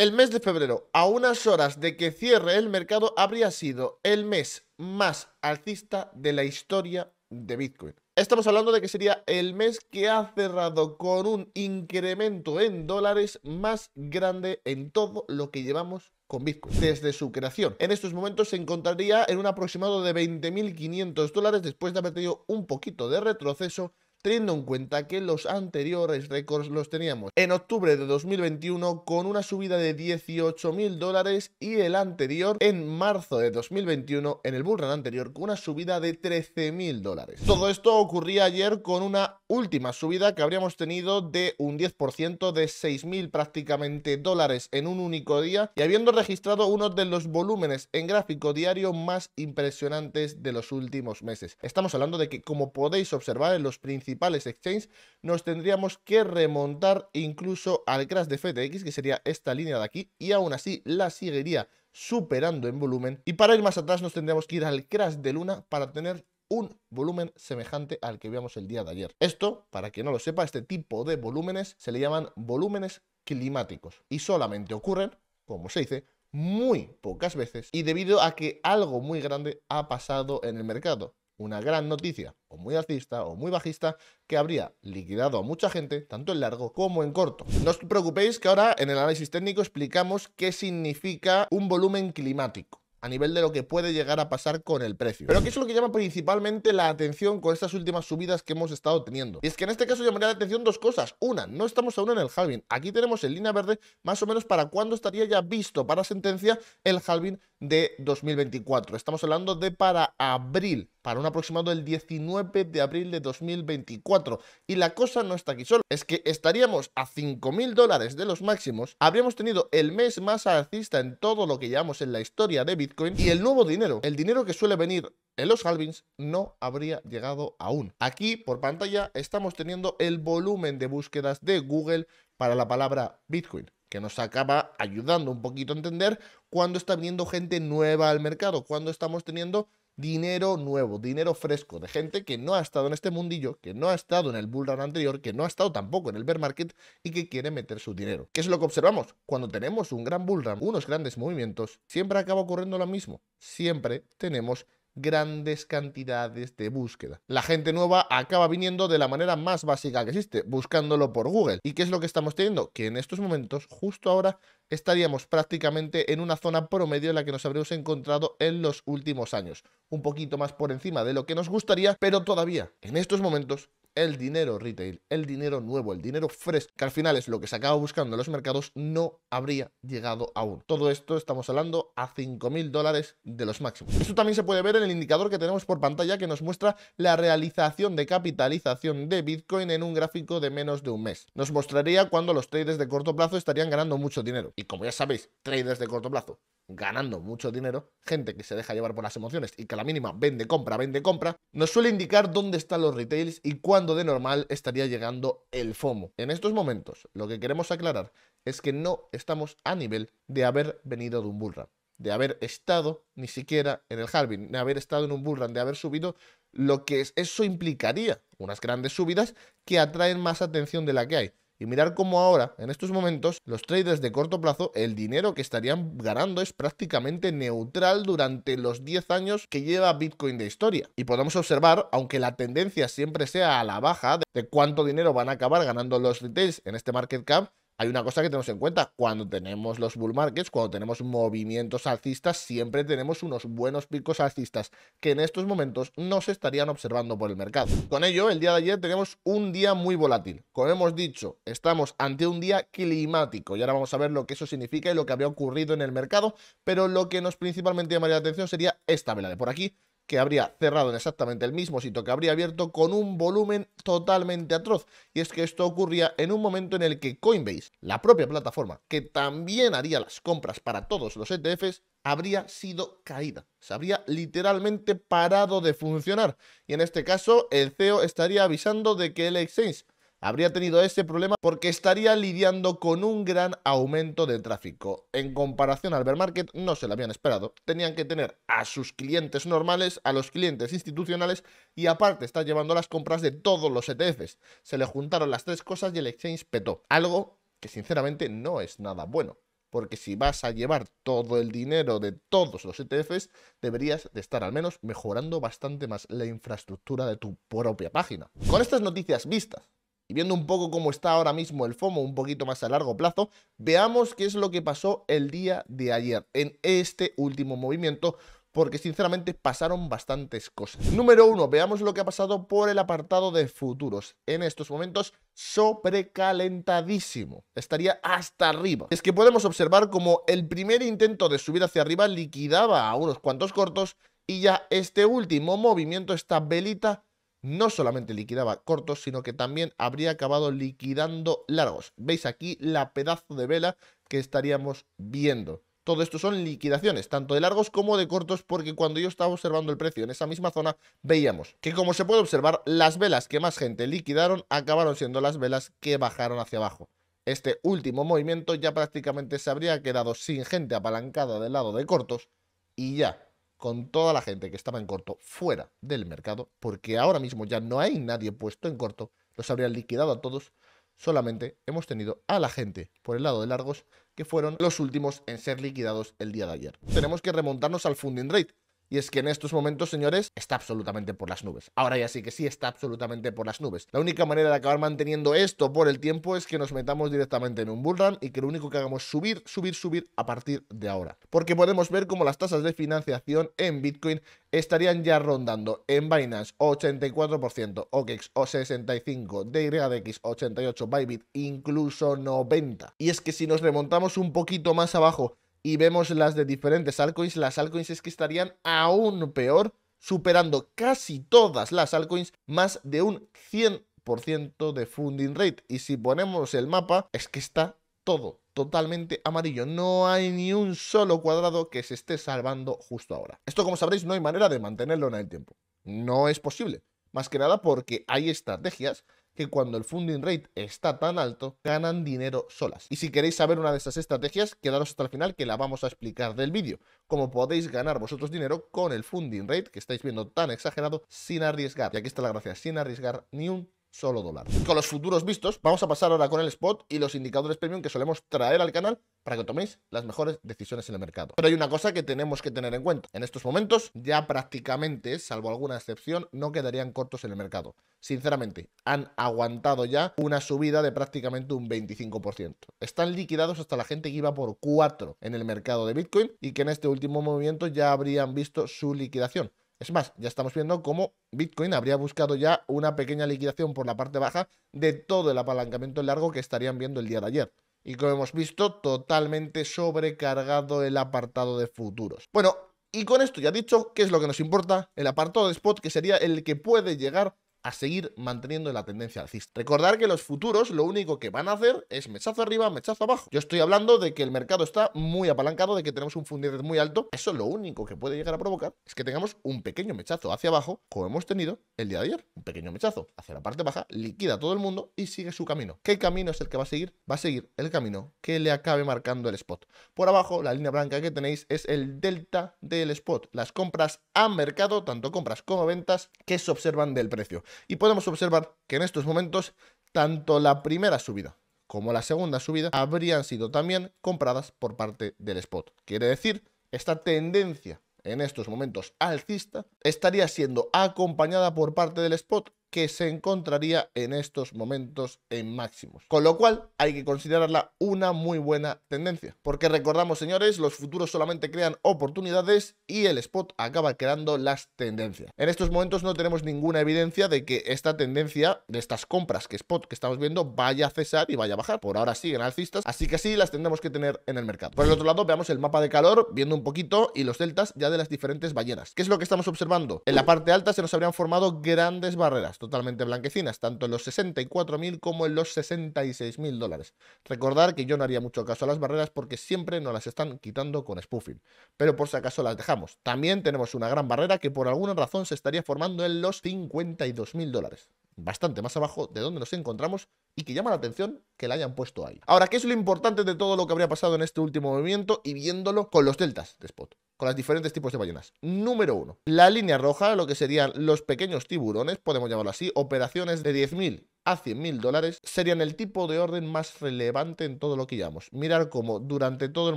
El mes de febrero, a unas horas de que cierre el mercado, habría sido el mes más alcista de la historia de Bitcoin. Estamos hablando de que sería el mes que ha cerrado con un incremento en dólares más grande en todo lo que llevamos con Bitcoin desde su creación. En estos momentos se encontraría en un aproximado de 20.500 dólares después de haber tenido un poquito de retroceso teniendo en cuenta que los anteriores récords los teníamos en octubre de 2021 con una subida de 18 mil dólares y el anterior en marzo de 2021 en el bullrun anterior con una subida de 13.000 dólares. Todo esto ocurría ayer con una última subida que habríamos tenido de un 10% de 6.000 prácticamente dólares en un único día y habiendo registrado uno de los volúmenes en gráfico diario más impresionantes de los últimos meses. Estamos hablando de que como podéis observar en los principios principales nos tendríamos que remontar incluso al crash de FTX, que sería esta línea de aquí, y aún así la seguiría superando en volumen. Y para ir más atrás nos tendríamos que ir al crash de Luna para tener un volumen semejante al que vimos el día de ayer. Esto, para que no lo sepa, este tipo de volúmenes se le llaman volúmenes climáticos y solamente ocurren, como se dice, muy pocas veces y debido a que algo muy grande ha pasado en el mercado una gran noticia, o muy alcista o muy bajista, que habría liquidado a mucha gente, tanto en largo como en corto. No os preocupéis que ahora en el análisis técnico explicamos qué significa un volumen climático a nivel de lo que puede llegar a pasar con el precio. Pero que es lo que llama principalmente la atención con estas últimas subidas que hemos estado teniendo. Y es que en este caso llamaría la atención dos cosas. Una, no estamos aún en el halving. Aquí tenemos en línea verde más o menos para cuándo estaría ya visto para sentencia el halving de 2024. Estamos hablando de para abril para un aproximado del 19 de abril de 2024. Y la cosa no está aquí solo, es que estaríamos a 5.000 dólares de los máximos, habríamos tenido el mes más alcista en todo lo que llevamos en la historia de Bitcoin y el nuevo dinero, el dinero que suele venir en los halvings no habría llegado aún. Aquí por pantalla estamos teniendo el volumen de búsquedas de Google para la palabra Bitcoin que nos acaba ayudando un poquito a entender cuándo está viniendo gente nueva al mercado, cuándo estamos teniendo dinero nuevo, dinero fresco, de gente que no ha estado en este mundillo, que no ha estado en el bull anterior, que no ha estado tampoco en el bear market y que quiere meter su dinero. ¿Qué es lo que observamos? Cuando tenemos un gran bull unos grandes movimientos, siempre acaba ocurriendo lo mismo. Siempre tenemos grandes cantidades de búsqueda. La gente nueva acaba viniendo de la manera más básica que existe, buscándolo por Google. ¿Y qué es lo que estamos teniendo? Que en estos momentos, justo ahora, estaríamos prácticamente en una zona promedio en la que nos habremos encontrado en los últimos años. Un poquito más por encima de lo que nos gustaría, pero todavía en estos momentos el dinero retail, el dinero nuevo, el dinero fresco, que al final es lo que se acaba buscando en los mercados, no habría llegado aún. Todo esto estamos hablando a 5.000 dólares de los máximos. Esto también se puede ver en el indicador que tenemos por pantalla que nos muestra la realización de capitalización de Bitcoin en un gráfico de menos de un mes. Nos mostraría cuando los traders de corto plazo estarían ganando mucho dinero. Y como ya sabéis, traders de corto plazo, ganando mucho dinero, gente que se deja llevar por las emociones y que a la mínima vende, compra, vende, compra, nos suele indicar dónde están los retails y cuándo de normal estaría llegando el FOMO. En estos momentos, lo que queremos aclarar es que no estamos a nivel de haber venido de un bullrun, de haber estado ni siquiera en el halving, de haber estado en un bullrun, de haber subido lo que eso implicaría, unas grandes subidas que atraen más atención de la que hay. Y mirar cómo ahora, en estos momentos, los traders de corto plazo, el dinero que estarían ganando es prácticamente neutral durante los 10 años que lleva Bitcoin de historia. Y podemos observar, aunque la tendencia siempre sea a la baja de cuánto dinero van a acabar ganando los retails en este market cap, hay una cosa que tenemos en cuenta, cuando tenemos los bull markets, cuando tenemos movimientos alcistas, siempre tenemos unos buenos picos alcistas que en estos momentos no se estarían observando por el mercado. Con ello, el día de ayer tenemos un día muy volátil. Como hemos dicho, estamos ante un día climático y ahora vamos a ver lo que eso significa y lo que había ocurrido en el mercado, pero lo que nos principalmente llamaría la atención sería esta vela de por aquí, que habría cerrado en exactamente el mismo sitio que habría abierto con un volumen totalmente atroz. Y es que esto ocurría en un momento en el que Coinbase, la propia plataforma que también haría las compras para todos los ETFs, habría sido caída. Se habría literalmente parado de funcionar. Y en este caso, el CEO estaría avisando de que el exchange habría tenido ese problema porque estaría lidiando con un gran aumento de tráfico. En comparación al bear market, no se lo habían esperado. Tenían que tener a sus clientes normales, a los clientes institucionales y aparte está llevando las compras de todos los ETFs. Se le juntaron las tres cosas y el exchange petó. Algo que sinceramente no es nada bueno. Porque si vas a llevar todo el dinero de todos los ETFs, deberías de estar al menos mejorando bastante más la infraestructura de tu propia página. Con estas noticias vistas, y viendo un poco cómo está ahora mismo el FOMO, un poquito más a largo plazo, veamos qué es lo que pasó el día de ayer en este último movimiento porque sinceramente pasaron bastantes cosas. Número uno, veamos lo que ha pasado por el apartado de futuros. En estos momentos, sobrecalentadísimo. Estaría hasta arriba. Es que podemos observar como el primer intento de subir hacia arriba liquidaba a unos cuantos cortos y ya este último movimiento, esta velita, no solamente liquidaba cortos, sino que también habría acabado liquidando largos. Veis aquí la pedazo de vela que estaríamos viendo. Todo esto son liquidaciones, tanto de largos como de cortos, porque cuando yo estaba observando el precio en esa misma zona, veíamos que como se puede observar, las velas que más gente liquidaron acabaron siendo las velas que bajaron hacia abajo. Este último movimiento ya prácticamente se habría quedado sin gente apalancada del lado de cortos y ya con toda la gente que estaba en corto fuera del mercado, porque ahora mismo ya no hay nadie puesto en corto, los habrían liquidado a todos, solamente hemos tenido a la gente por el lado de largos que fueron los últimos en ser liquidados el día de ayer. Tenemos que remontarnos al funding rate, y es que en estos momentos, señores, está absolutamente por las nubes. Ahora ya sí que sí, está absolutamente por las nubes. La única manera de acabar manteniendo esto por el tiempo es que nos metamos directamente en un bull y que lo único que hagamos es subir, subir, subir a partir de ahora. Porque podemos ver cómo las tasas de financiación en Bitcoin estarían ya rondando en Binance 84%, OKEX o 65, DYDX 88, Bybit incluso 90. Y es que si nos remontamos un poquito más abajo y vemos las de diferentes altcoins, las altcoins es que estarían aún peor, superando casi todas las altcoins más de un 100% de funding rate. Y si ponemos el mapa, es que está todo totalmente amarillo. No hay ni un solo cuadrado que se esté salvando justo ahora. Esto, como sabréis, no hay manera de mantenerlo en el tiempo. No es posible. Más que nada porque hay estrategias que cuando el funding rate está tan alto, ganan dinero solas. Y si queréis saber una de estas estrategias, quedaros hasta el final que la vamos a explicar del vídeo. Cómo podéis ganar vosotros dinero con el funding rate que estáis viendo tan exagerado sin arriesgar. Y aquí está la gracia, sin arriesgar ni un solo dólar. Con los futuros vistos, vamos a pasar ahora con el spot y los indicadores premium que solemos traer al canal para que toméis las mejores decisiones en el mercado. Pero hay una cosa que tenemos que tener en cuenta. En estos momentos, ya prácticamente, salvo alguna excepción, no quedarían cortos en el mercado. Sinceramente, han aguantado ya una subida de prácticamente un 25%. Están liquidados hasta la gente que iba por 4 en el mercado de Bitcoin y que en este último movimiento ya habrían visto su liquidación. Es más, ya estamos viendo cómo Bitcoin habría buscado ya una pequeña liquidación por la parte baja de todo el apalancamiento largo que estarían viendo el día de ayer. Y como hemos visto, totalmente sobrecargado el apartado de futuros. Bueno, y con esto ya dicho, ¿qué es lo que nos importa? El apartado de spot, que sería el que puede llegar a seguir manteniendo la tendencia alcista. Recordar que los futuros lo único que van a hacer es mechazo arriba, mechazo abajo. Yo estoy hablando de que el mercado está muy apalancado, de que tenemos un fundidez muy alto. Eso lo único que puede llegar a provocar es que tengamos un pequeño mechazo hacia abajo, como hemos tenido el día de ayer. Un pequeño mechazo hacia la parte baja, liquida todo el mundo y sigue su camino. ¿Qué camino es el que va a seguir? Va a seguir el camino que le acabe marcando el spot. Por abajo, la línea blanca que tenéis es el delta del spot. Las compras a mercado, tanto compras como ventas, que se observan del precio. Y podemos observar que en estos momentos, tanto la primera subida como la segunda subida habrían sido también compradas por parte del spot. Quiere decir, esta tendencia en estos momentos alcista estaría siendo acompañada por parte del spot que se encontraría en estos momentos en máximos. Con lo cual hay que considerarla una muy buena tendencia. Porque recordamos señores, los futuros solamente crean oportunidades y el spot acaba creando las tendencias. En estos momentos no tenemos ninguna evidencia de que esta tendencia de estas compras que spot que estamos viendo vaya a cesar y vaya a bajar. Por ahora siguen alcistas, así que sí las tendremos que tener en el mercado. Por el otro lado veamos el mapa de calor viendo un poquito y los deltas ya de las diferentes ballenas. ¿Qué es lo que estamos observando? En la parte alta se nos habrían formado grandes barreras totalmente blanquecinas, tanto en los 64.000 como en los 66.000 dólares. Recordar que yo no haría mucho caso a las barreras porque siempre nos las están quitando con spoofing, pero por si acaso las dejamos. También tenemos una gran barrera que por alguna razón se estaría formando en los 52.000 dólares bastante más abajo de donde nos encontramos y que llama la atención que la hayan puesto ahí. Ahora, ¿qué es lo importante de todo lo que habría pasado en este último movimiento y viéndolo con los deltas de spot? Con los diferentes tipos de ballenas. Número uno, la línea roja, lo que serían los pequeños tiburones, podemos llamarlo así, operaciones de 10.000 a 100.000 dólares serían el tipo de orden más relevante en todo lo que llevamos. Mirar cómo durante todo el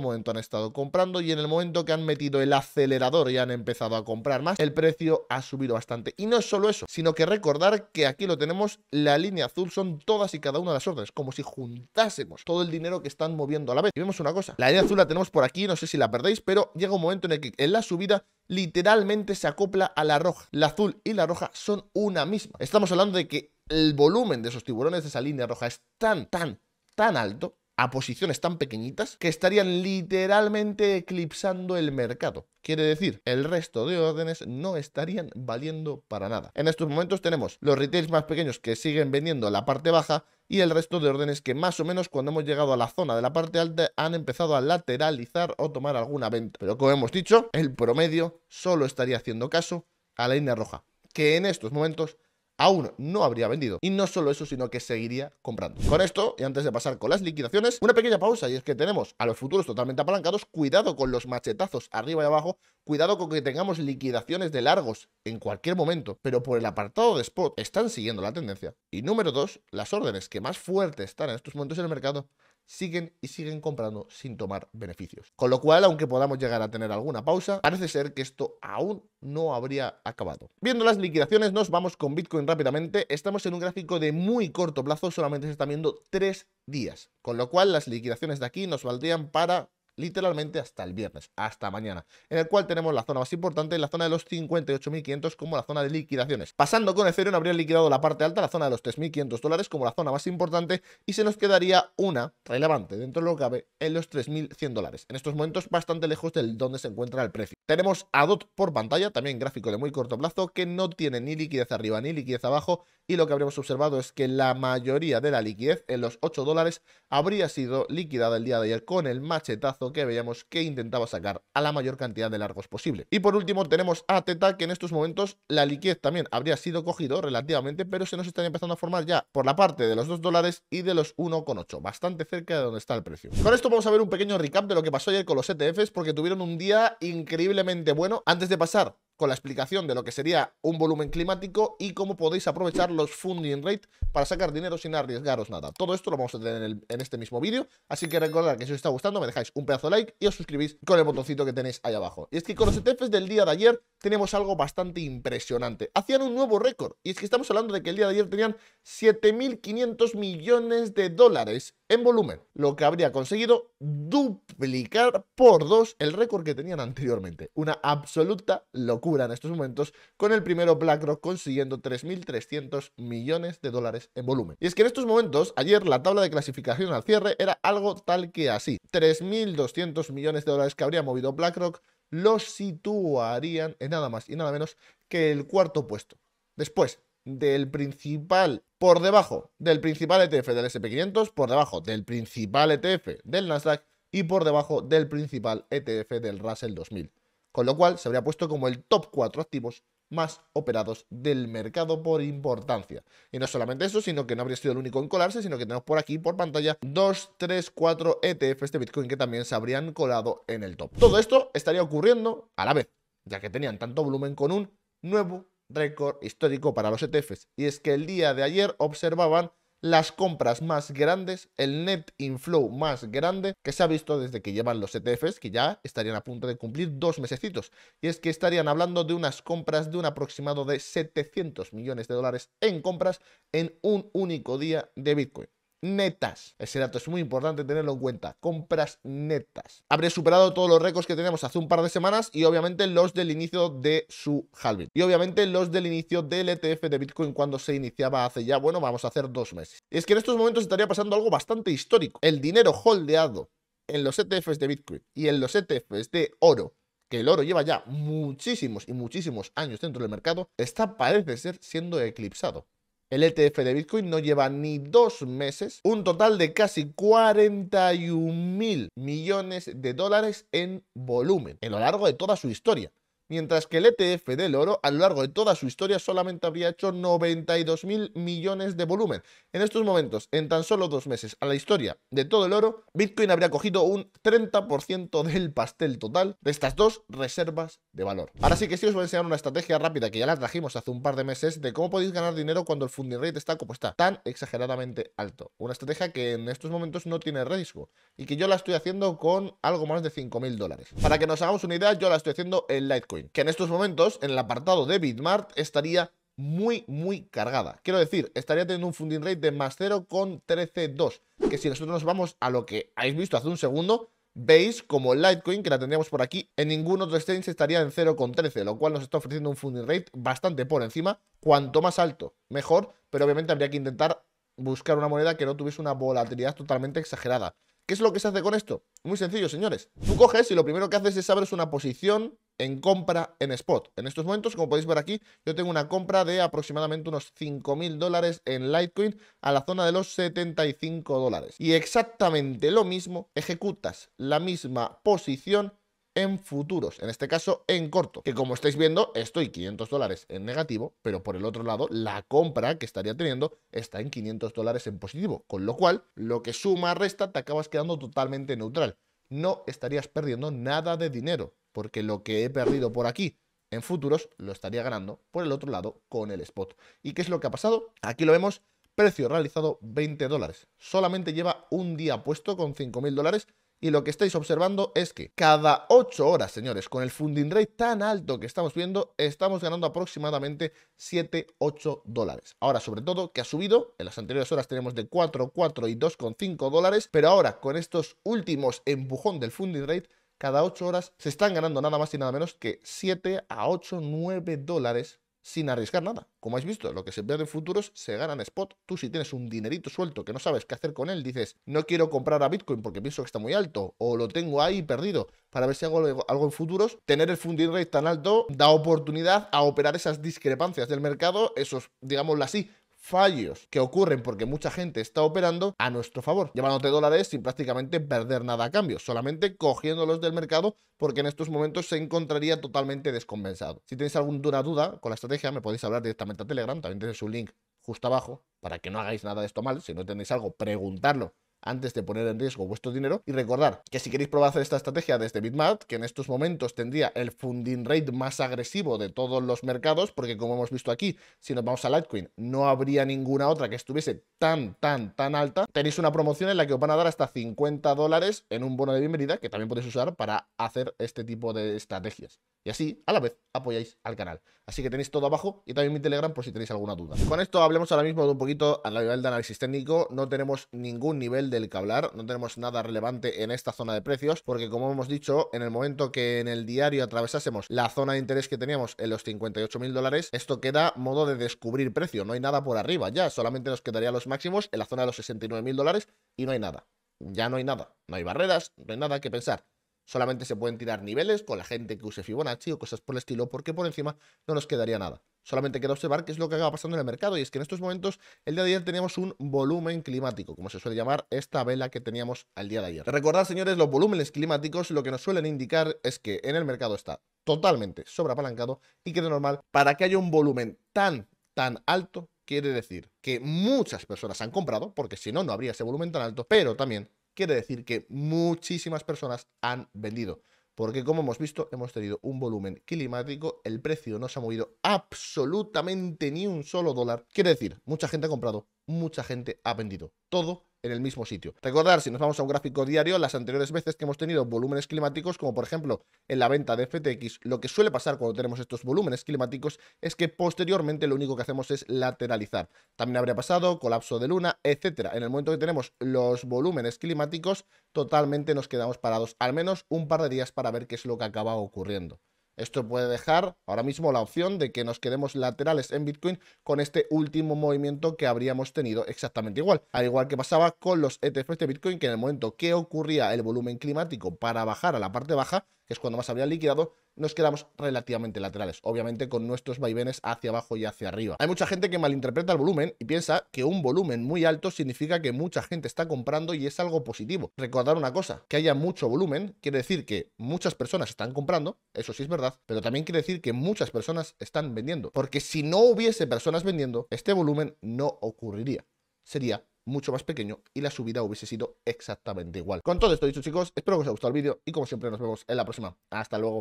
momento han estado comprando y en el momento que han metido el acelerador y han empezado a comprar más, el precio ha subido bastante. Y no es solo eso, sino que recordar que aquí lo tenemos, la línea azul son todas y cada una de las órdenes, como si juntásemos todo el dinero que están moviendo a la vez. Y vemos una cosa, la línea azul la tenemos por aquí, no sé si la perdéis, pero llega un momento en el que en la subida literalmente se acopla a la roja. La azul y la roja son una misma. Estamos hablando de que el volumen de esos tiburones de esa línea roja es tan, tan, tan alto, a posiciones tan pequeñitas, que estarían literalmente eclipsando el mercado. Quiere decir, el resto de órdenes no estarían valiendo para nada. En estos momentos tenemos los retails más pequeños que siguen vendiendo la parte baja y el resto de órdenes que más o menos cuando hemos llegado a la zona de la parte alta han empezado a lateralizar o tomar alguna venta. Pero como hemos dicho, el promedio solo estaría haciendo caso a la línea roja, que en estos momentos aún no habría vendido. Y no solo eso, sino que seguiría comprando. Con esto, y antes de pasar con las liquidaciones, una pequeña pausa, y es que tenemos a los futuros totalmente apalancados, cuidado con los machetazos arriba y abajo, cuidado con que tengamos liquidaciones de largos en cualquier momento, pero por el apartado de spot están siguiendo la tendencia. Y número dos, las órdenes que más fuerte están en estos momentos en el mercado siguen y siguen comprando sin tomar beneficios. Con lo cual, aunque podamos llegar a tener alguna pausa, parece ser que esto aún no habría acabado. Viendo las liquidaciones, nos vamos con Bitcoin rápidamente. Estamos en un gráfico de muy corto plazo, solamente se están viendo tres días. Con lo cual, las liquidaciones de aquí nos valdrían para literalmente hasta el viernes, hasta mañana, en el cual tenemos la zona más importante, la zona de los 58.500 como la zona de liquidaciones. Pasando con Ethereum habría liquidado la parte alta, la zona de los 3.500 dólares como la zona más importante y se nos quedaría una relevante dentro de lo que cabe en los 3.100 dólares. En estos momentos bastante lejos del donde se encuentra el precio. Tenemos a DOT por pantalla, también gráfico de muy corto plazo, que no tiene ni liquidez arriba ni liquidez abajo y lo que habríamos observado es que la mayoría de la liquidez en los 8 dólares habría sido liquidada el día de ayer con el machetazo que veíamos que intentaba sacar a la mayor cantidad de largos posible. Y por último tenemos a Teta, que en estos momentos la liquidez también habría sido cogido relativamente, pero se nos está empezando a formar ya por la parte de los 2 dólares y de los 1,8, bastante cerca de donde está el precio. Con esto vamos a ver un pequeño recap de lo que pasó ayer con los ETFs porque tuvieron un día increíble bueno antes de pasar con la explicación de lo que sería un volumen climático y cómo podéis aprovechar los funding rate para sacar dinero sin arriesgaros nada. Todo esto lo vamos a tener en, este mismo vídeo, así que recordad que si os está gustando me dejáis un pedazo de like y os suscribís con el botoncito que tenéis ahí abajo. Y es que con los ETFs del día de ayer tenemos algo bastante impresionante. Hacían un nuevo récord y es que estamos hablando de que el día de ayer tenían 7.500 millones de dólares en volumen, lo que habría conseguido duplicar por dos el récord que tenían anteriormente. Una absoluta locura. Cura en estos momentos, con el primero BlackRock consiguiendo 3.300 millones de dólares en volumen. Y es que en estos momentos, ayer la tabla de clasificación al cierre era algo tal que así. 3.200 millones de dólares que habría movido BlackRock los situarían en nada más y nada menos que el cuarto puesto. Después del principal, por debajo del principal ETF del SP500, por debajo del principal ETF del Nasdaq y por debajo del principal ETF del Russell 2000 con lo cual se habría puesto como el top 4 activos más operados del mercado por importancia. Y no solamente eso, sino que no habría sido el único en colarse, sino que tenemos por aquí, por pantalla, 2, 3, 4 ETFs de Bitcoin que también se habrían colado en el top. Todo esto estaría ocurriendo a la vez, ya que tenían tanto volumen con un nuevo récord histórico para los ETFs. Y es que el día de ayer observaban las compras más grandes, el net inflow más grande que se ha visto desde que llevan los ETFs, que ya estarían a punto de cumplir dos mesecitos. Y es que estarían hablando de unas compras de un aproximado de 700 millones de dólares en compras en un único día de Bitcoin netas. Ese dato es muy importante tenerlo en cuenta. Compras netas. Habré superado todos los récords que teníamos hace un par de semanas y obviamente los del inicio de su halving. Y obviamente los del inicio del ETF de Bitcoin cuando se iniciaba hace ya, bueno, vamos a hacer dos meses. Y es que en estos momentos estaría pasando algo bastante histórico. El dinero holdeado en los ETFs de Bitcoin y en los ETFs de oro que el oro lleva ya muchísimos y muchísimos años dentro del mercado, está parece ser siendo eclipsado. El ETF de Bitcoin no lleva ni dos meses un total de casi 41 mil millones de dólares en volumen a lo largo de toda su historia mientras que el ETF del oro a lo largo de toda su historia solamente habría hecho 92.000 millones de volumen. En estos momentos, en tan solo dos meses a la historia de todo el oro, Bitcoin habría cogido un 30% del pastel total de estas dos reservas de valor. Ahora sí que sí os voy a enseñar una estrategia rápida que ya la trajimos hace un par de meses de cómo podéis ganar dinero cuando el funding rate está como está, tan exageradamente alto. Una estrategia que en estos momentos no tiene riesgo y que yo la estoy haciendo con algo más de 5.000 dólares. Para que nos hagamos una idea, yo la estoy haciendo en Litecoin que en estos momentos en el apartado de Bitmart estaría muy, muy cargada. Quiero decir, estaría teniendo un funding rate de más 0,132, que si nosotros nos vamos a lo que habéis visto hace un segundo, veis como Litecoin, que la tendríamos por aquí, en ningún otro exchange estaría en 0,13, lo cual nos está ofreciendo un funding rate bastante por encima. Cuanto más alto, mejor, pero obviamente habría que intentar buscar una moneda que no tuviese una volatilidad totalmente exagerada. ¿Qué es lo que se hace con esto? Muy sencillo, señores. Tú coges y lo primero que haces es abres una posición en compra en spot. En estos momentos, como podéis ver aquí, yo tengo una compra de aproximadamente unos 5.000 dólares en Litecoin a la zona de los 75 dólares. Y exactamente lo mismo, ejecutas la misma posición en futuros, en este caso en corto, que como estáis viendo estoy 500 dólares en negativo, pero por el otro lado la compra que estaría teniendo está en 500 dólares en positivo, con lo cual lo que suma, resta, te acabas quedando totalmente neutral. No estarías perdiendo nada de dinero, porque lo que he perdido por aquí en futuros lo estaría ganando por el otro lado con el spot. ¿Y qué es lo que ha pasado? Aquí lo vemos, precio realizado 20 dólares. Solamente lleva un día puesto con 5.000 dólares y lo que estáis observando es que cada 8 horas, señores, con el funding rate tan alto que estamos viendo, estamos ganando aproximadamente 7-8 dólares. Ahora, sobre todo, que ha subido. En las anteriores horas tenemos de 4, 4 y 2,5 dólares. Pero ahora, con estos últimos empujón del funding rate, cada 8 horas se están ganando nada más y nada menos que 7 a 8, 9 dólares sin arriesgar nada. Como habéis visto, lo que se pierde en futuros se gana en spot. Tú si tienes un dinerito suelto que no sabes qué hacer con él, dices, no quiero comprar a Bitcoin porque pienso que está muy alto, o lo tengo ahí perdido para ver si hago algo en futuros, tener el funding rate tan alto da oportunidad a operar esas discrepancias del mercado, esos, digámoslo así, fallos que ocurren porque mucha gente está operando a nuestro favor, llevándote dólares sin prácticamente perder nada a cambio, solamente cogiéndolos del mercado porque en estos momentos se encontraría totalmente descompensado. Si tenéis alguna duda con la estrategia, me podéis hablar directamente a Telegram, también tenéis un link justo abajo para que no hagáis nada de esto mal, si no tenéis algo, preguntarlo antes de poner en riesgo vuestro dinero. Y recordar que si queréis probar hacer esta estrategia desde Bitmart, que en estos momentos tendría el funding rate más agresivo de todos los mercados, porque como hemos visto aquí, si nos vamos a Litecoin, no habría ninguna otra que estuviese tan, tan, tan alta. Tenéis una promoción en la que os van a dar hasta 50 dólares en un bono de bienvenida que también podéis usar para hacer este tipo de estrategias. Y así, a la vez, apoyáis al canal. Así que tenéis todo abajo y también mi Telegram por si tenéis alguna duda. Con esto hablemos ahora mismo de un poquito a nivel de análisis técnico. No tenemos ningún nivel de del que hablar, no tenemos nada relevante en esta zona de precios, porque como hemos dicho, en el momento que en el diario atravesásemos la zona de interés que teníamos en los 58 mil dólares, esto queda modo de descubrir precio, no hay nada por arriba ya, solamente nos quedaría los máximos en la zona de los 69 mil dólares y no hay nada, ya no hay nada, no hay barreras, no hay nada que pensar. Solamente se pueden tirar niveles con la gente que use Fibonacci o cosas por el estilo, porque por encima no nos quedaría nada. Solamente queda observar qué es lo que acaba pasando en el mercado, y es que en estos momentos, el día de ayer teníamos un volumen climático, como se suele llamar esta vela que teníamos al día de ayer. Recordad, señores, los volúmenes climáticos lo que nos suelen indicar es que en el mercado está totalmente sobreapalancado y que de normal, para que haya un volumen tan, tan alto, quiere decir que muchas personas han comprado, porque si no, no habría ese volumen tan alto, pero también quiere decir que muchísimas personas han vendido. Porque como hemos visto, hemos tenido un volumen climático, el precio no se ha movido absolutamente ni un solo dólar. Quiere decir, mucha gente ha comprado, mucha gente ha vendido. Todo en el mismo sitio. Recordar, si nos vamos a un gráfico diario, las anteriores veces que hemos tenido volúmenes climáticos, como por ejemplo en la venta de FTX, lo que suele pasar cuando tenemos estos volúmenes climáticos es que posteriormente lo único que hacemos es lateralizar. También habría pasado colapso de luna, etcétera. En el momento que tenemos los volúmenes climáticos, totalmente nos quedamos parados, al menos un par de días para ver qué es lo que acaba ocurriendo. Esto puede dejar ahora mismo la opción de que nos quedemos laterales en Bitcoin con este último movimiento que habríamos tenido exactamente igual. Al igual que pasaba con los ETFs de Bitcoin, que en el momento que ocurría el volumen climático para bajar a la parte baja, que es cuando más habría liquidado, nos quedamos relativamente laterales, obviamente con nuestros vaivenes hacia abajo y hacia arriba. Hay mucha gente que malinterpreta el volumen y piensa que un volumen muy alto significa que mucha gente está comprando y es algo positivo. Recordar una cosa, que haya mucho volumen quiere decir que muchas personas están comprando, eso sí es verdad, pero también quiere decir que muchas personas están vendiendo, porque si no hubiese personas vendiendo, este volumen no ocurriría. Sería mucho más pequeño y la subida hubiese sido exactamente igual. Con todo esto dicho chicos, espero que os haya gustado el vídeo y como siempre nos vemos en la próxima. Hasta luego.